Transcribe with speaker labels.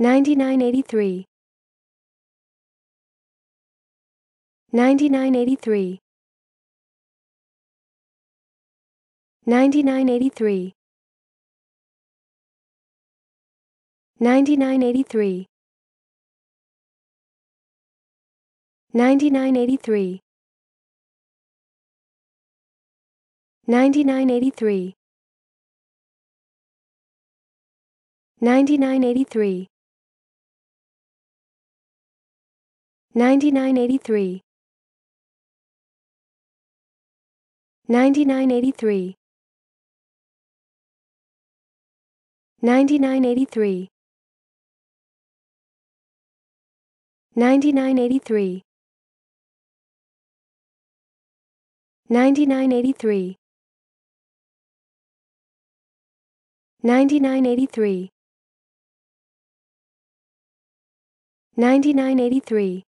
Speaker 1: 9983 9983 9983 9983 9983 9983 9983 9983 9983 9983 9983 9983 9983 9983